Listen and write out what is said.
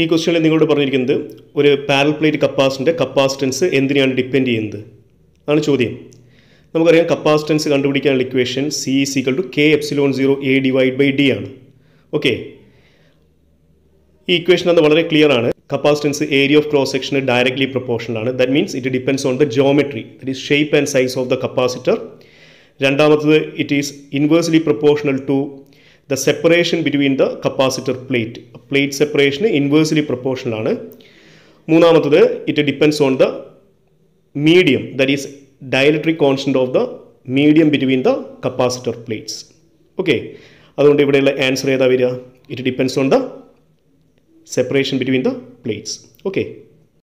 ഈ ക്വസ്റ്റ്യനിൽ നിങ്ങളോട് പറഞ്ഞിരിക്കുന്നത് ഒരു പാരൽ പ്ലേറ്റ് കപ്പാസിൻ്റെ കപ്പാസിറ്റൻസ് എന്തിനെയാണ് ഡിപ്പെൻഡ് ചെയ്യുന്നത് അതാണ് ചോദ്യം നമുക്കറിയാം കപ്പാസിറ്റൻസ് കണ്ടുപിടിക്കാനുള്ള equation C equal to K epsilon zero A divide by D ആണ് ഓക്കെ ഈ ഇക്വേഷൻ അത് വളരെ ക്ലിയർ ആണ് കപ്പാസിറ്റൻസ് ഏരിയ ഓഫ് ക്രോസ് സെക്ഷന് ഡയറക്ട്ലി പ്രൊപ്പോർഷണൽ ആണ് that means it depends on the geometry that is shape and size of the capacitor രണ്ടാമത്തത് it is inversely proportional to the separation between the capacitor plate plate സെപ്പറേഷന് inversely പ്രൊപ്പോർഷനാണ് മൂന്നാമത്തത് it depends on the medium that is dielectric constant of the medium between the capacitor plates okay അതുകൊണ്ട് ഇവിടെയുള്ള answer ഏതാ വരിക it depends on the separation between the plates okay